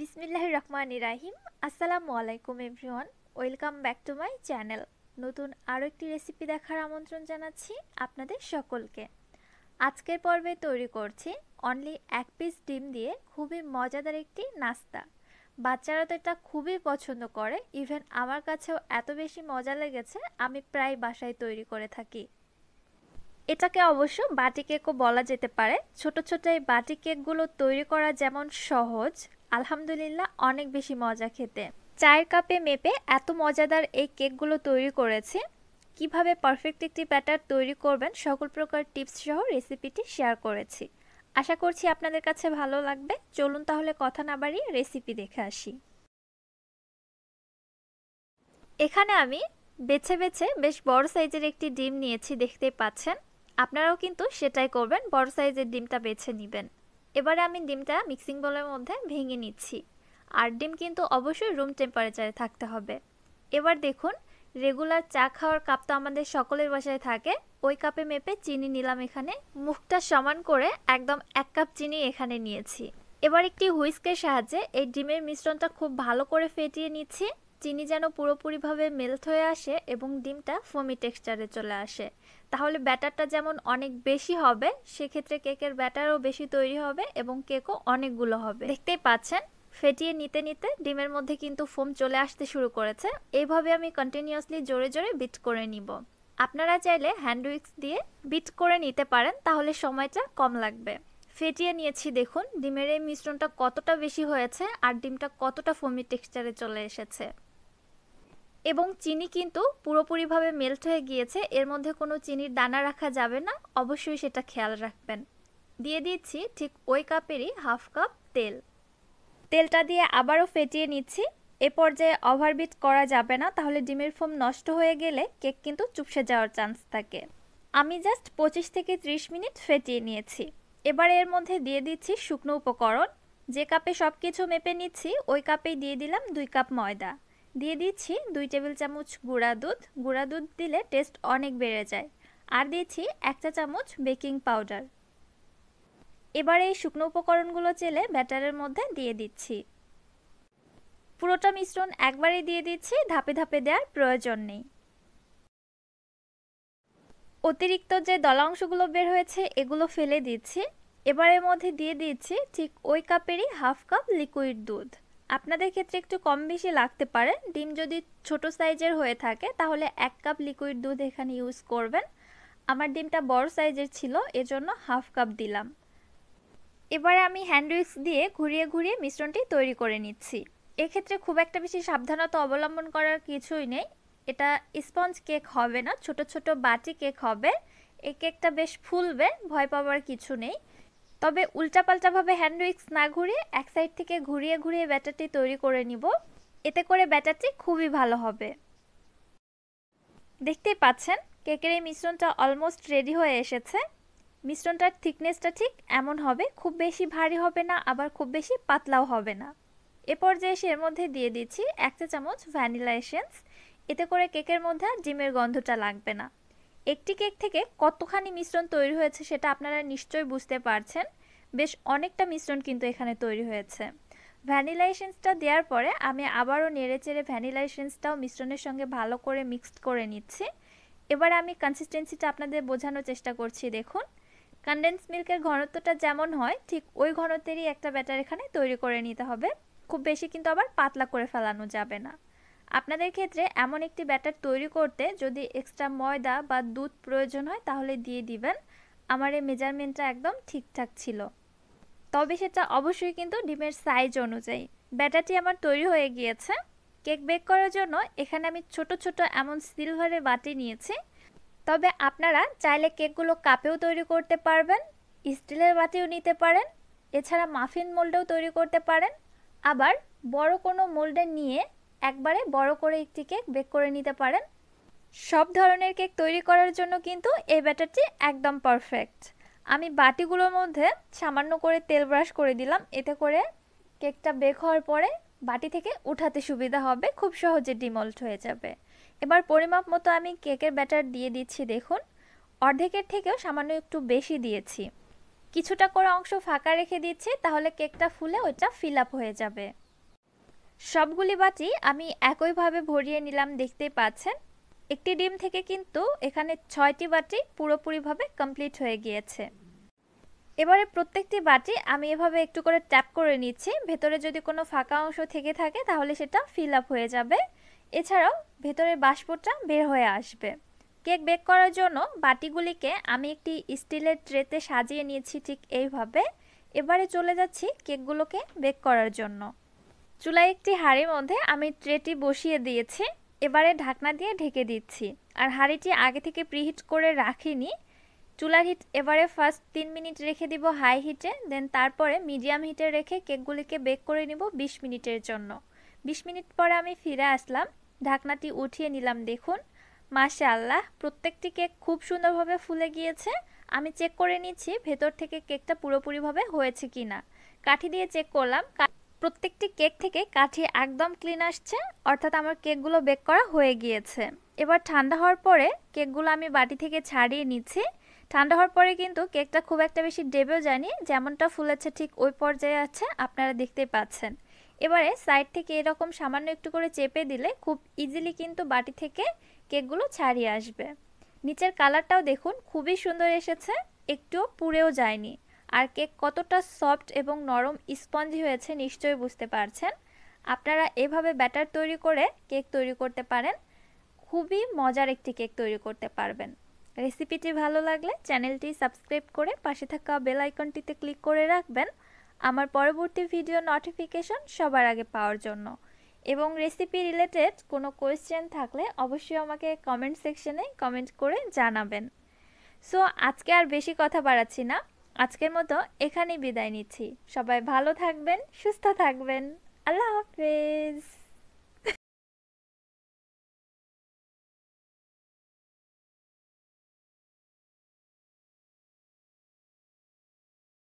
বিসমিল্লাহ রহমান ইরাহিম আসসালামু আলাইকুম everyone welcome back to my channel নতুন আরও একটি রেসিপি দেখার আমন্ত্রণ জানাচ্ছি আপনাদের সকলকে আজকের পর্বে তৈরি করছি অনলি এক পিস ডিম দিয়ে খুবই মজাদার একটি নাস্তা বাচ্চারা তো এটা খুবই পছন্দ করে ইভেন আমার কাছেও এত বেশি মজা লেগেছে আমি প্রায় বাসায় তৈরি করে থাকি এটাকে অবশ্য বাটি কেকও বলা যেতে পারে ছোট ছোট এই বাটি কেকগুলো তৈরি করা যেমন সহজ আলহামদুলিল্লাহ অনেক বেশি মজা খেতে চায়ের কাপে মেপে এত মজাদার এই কেকগুলো তৈরি করেছে কিভাবে পারফেক্ট একটি ব্যাটার তৈরি করবেন সকল প্রকার টিপস সহ রেসিপিটি শেয়ার করেছি আশা করছি আপনাদের কাছে ভালো লাগবে চলুন তাহলে কথা না বাড়িয়ে রেসিপি দেখে আসি এখানে আমি বেছে বেছে বেশ বড় সাইজের একটি ডিম নিয়েছি দেখতে পাচ্ছেন আপনারাও কিন্তু সেটাই করবেন বড় সাইজের ডিমটা বেছে নেবেন এবারে আমি ডিমটা মিক্সিং বলের মধ্যে ভেঙে নিচ্ছি আর ডিম কিন্তু অবশ্যই রুম টেম্পারেচারে থাকতে হবে এবার দেখুন রেগুলার চা খাওয়ার কাপ তো আমাদের সকলের বাসায় থাকে ওই কাপে মেপে চিনি নিলাম এখানে মুখটা সমান করে একদম এক কাপ চিনি এখানে নিয়েছি এবার একটি হুইস্কের সাহায্যে এই ডিমের মিশ্রণটা খুব ভালো করে ফেটিয়ে নিচ্ছি চিনি যেন পুরোপুরিভাবে মেল্ট হয়ে আসে এবং ডিমটা ফোমি টেক্সচারে চলে আসে তাহলে ব্যাটারটা যেমন অনেক বেশি হবে সেক্ষেত্রে কেকের ব্যাটারও বেশি তৈরি হবে এবং কেকও অনেকগুলো হবে দেখতেই পাচ্ছেন ফেটিয়ে নিতে নিতে ডিমের মধ্যে কিন্তু ফোম চলে আসতে শুরু করেছে এইভাবে আমি কন্টিনিউয়াসলি জোরে জোরে বিট করে নিব আপনারা চাইলে হ্যান্ড উইক্স দিয়ে বিট করে নিতে পারেন তাহলে সময়টা কম লাগবে ফেটিয়ে নিয়েছি দেখুন ডিমের এই মিশ্রণটা কতটা বেশি হয়েছে আর ডিমটা কতটা ফোমি টেক্সচারে চলে এসেছে এবং চিনি কিন্তু পুরোপুরিভাবে মেল্ট হয়ে গিয়েছে এর মধ্যে কোনো চিনির দানা রাখা যাবে না অবশ্যই সেটা খেয়াল রাখবেন দিয়ে দিচ্ছি ঠিক ওই কাপেরই হাফ কাপ তেল তেলটা দিয়ে আবারও ফেটিয়ে নিচ্ছি এ পর্যায়ে ওভারবিট করা যাবে না তাহলে ডিমের ফোম নষ্ট হয়ে গেলে কেক কিন্তু চুপসে যাওয়ার চান্স থাকে আমি জাস্ট পঁচিশ থেকে ত্রিশ মিনিট ফেটিয়ে নিয়েছি এবার এর মধ্যে দিয়ে দিচ্ছি শুকনো উপকরণ যে কাপে সব কিছু মেপে নিচ্ছি ওই কাপেই দিয়ে দিলাম দুই কাপ ময়দা দিয়ে দিচ্ছি দুই টেবিল চামচ গুঁড়া দুধ গুঁড়া দুধ দিলে টেস্ট অনেক বেড়ে যায় আর দিয়েছি এক চা চামচ বেকিং পাউডার এবার এই শুকনো উপকরণগুলো চেলে ব্যাটারের মধ্যে দিয়ে দিচ্ছি পুরোটা মিশ্রণ একবারে দিয়ে দিচ্ছি ধাপে ধাপে দেওয়ার প্রয়োজন নেই অতিরিক্ত যে দলা অংশগুলো বের হয়েছে এগুলো ফেলে দিচ্ছি এবারের মধ্যে দিয়ে দিচ্ছি ঠিক ওই কাপেরই হাফ কাপ লিকুইড দুধ আপনাদের ক্ষেত্রে একটু কম বেশি লাগতে পারে ডিম যদি ছোট সাইজের হয়ে থাকে তাহলে এক কাপ লিকুইড দুধ এখানে ইউজ করবেন আমার ডিমটা বড় সাইজের ছিল এজন্য হাফ কাপ দিলাম এবারে আমি হ্যান্ড দিয়ে ঘুরিয়ে ঘুরিয়ে মিশ্রণটি তৈরি করে নিচ্ছি এক্ষেত্রে খুব একটা বেশি সাবধানতা অবলম্বন করার কিছুই নেই এটা স্পঞ্জ কেক হবে না ছোট ছোট বাটি কেক হবে এই কেকটা বেশ ফুলবে ভয় পাওয়ার কিছু নেই তবে উল্টাপাল্টাভাবে হ্যান্ড উইক্স না ঘুরিয়ে এক সাইড থেকে ঘুরিয়ে ঘুরিয়ে ব্যাটারটি তৈরি করে নিব এতে করে ব্যাটারটি খুবই ভালো হবে দেখতেই পাচ্ছেন কেকের এই মিশ্রণটা অলমোস্ট রেডি হয়ে এসেছে মিশ্রণটার থিকনেসটা ঠিক এমন হবে খুব বেশি ভারী হবে না আবার খুব বেশি পাতলাও হবে না এ পর্যায়ে এসে এর মধ্যে দিয়ে দিচ্ছি এক চা চামচ ভ্যানিলা এসেন্স এতে করে কেকের মধ্যে ডিমের গন্ধটা লাগবে না একটি কেক থেকে কতখানি মিশ্রণ তৈরি হয়েছে সেটা আপনারা নিশ্চয়ই বুঝতে পারছেন বেশ অনেকটা মিশ্রণ কিন্তু এখানে তৈরি হয়েছে ভ্যানিলা এসেন্সটা দেওয়ার পরে আমি আবারও নেড়ে চেড়ে ভ্যানিলা এসেন্সটাও মিশ্রণের সঙ্গে ভালো করে মিক্সড করে নিচ্ছি এবারে আমি কনসিস্টেন্সিটা আপনাদের বোঝানোর চেষ্টা করছি দেখুন কন্ডেন্স মিল্কের ঘনত্বটা যেমন হয় ঠিক ওই ঘনত্বেরই একটা ব্যাটার এখানে তৈরি করে নিতে হবে খুব বেশি কিন্তু আবার পাতলা করে ফেলানো যাবে না আপনাদের ক্ষেত্রে এমন একটি ব্যাটার তৈরি করতে যদি এক্সট্রা ময়দা বা দুধ প্রয়োজন হয় তাহলে দিয়ে দিবেন আমার এই মেজারমেন্টটা একদম ঠিকঠাক ছিল তবে সেটা অবশ্যই কিন্তু ডিমের সাইজ অনুযায়ী ব্যাটারটি আমার তৈরি হয়ে গিয়েছে কেক বেক করার জন্য এখানে আমি ছোট ছোট এমন সিলভারের বাটি নিয়েছি তবে আপনারা চাইলে কেকগুলো কাপেও তৈরি করতে পারবেন স্টিলের বাটিও নিতে পারেন এছাড়া মাফিন মোল্ডেও তৈরি করতে পারেন আবার বড় কোনো মোল্ডে নিয়ে একবারে বড় করে একটি কেক বেক করে নিতে পারেন সব ধরনের কেক তৈরি করার জন্য কিন্তু এই ব্যাটারটি একদম পারফেক্ট আমি বাটিগুলোর মধ্যে সামান্য করে তেল ব্রাশ করে দিলাম এতে করে কেকটা বেক হওয়ার পরে বাটি থেকে উঠাতে সুবিধা হবে খুব সহজে ডিমল্ট হয়ে যাবে এবার পরিমাপ মতো আমি কেকের ব্যাটার দিয়ে দিচ্ছি দেখুন অর্ধেকের থেকেও সামান্য একটু বেশি দিয়েছি কিছুটা করে অংশ ফাঁকা রেখে দিচ্ছি তাহলে কেকটা ফুলে ওইটা ফিল আপ হয়ে যাবে সবগুলি বাটি আমি একইভাবে ভরিয়ে নিলাম দেখতেই পাচ্ছেন একটি ডিম থেকে কিন্তু এখানে ছয়টি বাটি পুরোপুরিভাবে কমপ্লিট হয়ে গিয়েছে এবারে প্রত্যেকটি বাটি আমি এভাবে একটু করে ট্যাপ করে নিচ্ছি ভেতরে যদি কোনো ফাঁকা অংশ থেকে থাকে তাহলে সেটা ফিল আপ হয়ে যাবে এছাড়াও ভেতরের বাষ্পটা বের হয়ে আসবে কেক বেক করার জন্য বাটিগুলিকে আমি একটি স্টিলের ট্রেতে সাজিয়ে নিয়েছি ঠিক এইভাবে এবারে চলে যাচ্ছি কেকগুলোকে বেক করার জন্য চুলায় একটি হাঁড়ির মধ্যে আমি ট্রেটি বসিয়ে দিয়েছি এবারে ঢাকনা দিয়ে ঢেকে দিচ্ছি আর হাঁড়িটি আগে থেকে প্রিহিট করে রাখিনি চুলার হিট এবারে ফার্স্ট তিন মিনিট রেখে দিব হাই হিটে দেন তারপরে মিডিয়াম হিটে রেখে কেকগুলিকে বেক করে নিব ২০ মিনিটের জন্য ২০ মিনিট পরে আমি ফিরে আসলাম ঢাকনাটি উঠিয়ে নিলাম দেখুন মাসে আল্লাহ প্রত্যেকটি কেক খুব সুন্দরভাবে ফুলে গিয়েছে আমি চেক করে নিচ্ছি ভেতর থেকে কেকটা পুরোপুরিভাবে হয়েছে কি না কাঠি দিয়ে চেক করলাম প্রত্যেকটি কেক থেকে কাঠি একদম ক্লিন আসছে অর্থাৎ আমার কেকগুলো বেক করা হয়ে গিয়েছে এবার ঠান্ডা হওয়ার পরে কেকগুলো আমি বাটি থেকে ছাড়িয়ে নিচ্ছি ঠান্ডা হওয়ার পরে কিন্তু কেকটা খুব একটা বেশি ডেবেও জানি যেমনটা ফুলেছে ঠিক ওই পর্যায়ে আছে আপনারা দেখতেই পাচ্ছেন এবারে সাইড থেকে এরকম সামান্য একটু করে চেপে দিলে খুব ইজিলি কিন্তু বাটি থেকে কেকগুলো ছাড়িয়ে আসবে নিচের কালারটাও দেখুন খুবই সুন্দর এসেছে একটুও পুড়েও যায়নি আর কেক কতটা সফট এবং নরম স্পঞ্জি হয়েছে নিশ্চয়ই বুঝতে পারছেন আপনারা এভাবে ব্যাটার তৈরি করে কেক তৈরি করতে পারেন খুবই মজার একটি কেক তৈরি করতে পারবেন রেসিপিটি ভালো লাগলে চ্যানেলটি সাবস্ক্রাইব করে পাশে থাকা বেল আইকনটিতে ক্লিক করে রাখবেন আমার পরবর্তী ভিডিও নোটিফিকেশন সবার আগে পাওয়ার জন্য এবং রেসিপি রিলেটেড কোনো কোয়েশ্চেন থাকলে অবশ্যই আমাকে কমেন্ট সেকশনে কমেন্ট করে জানাবেন সো আজকে আর বেশি কথা বাড়াচ্ছি না আজকের মতো এখানেই বিদায় নিচ্ছি সবাই ভালো থাকবেন সুস্থ থাকবেন আল্লাহ হাফেজ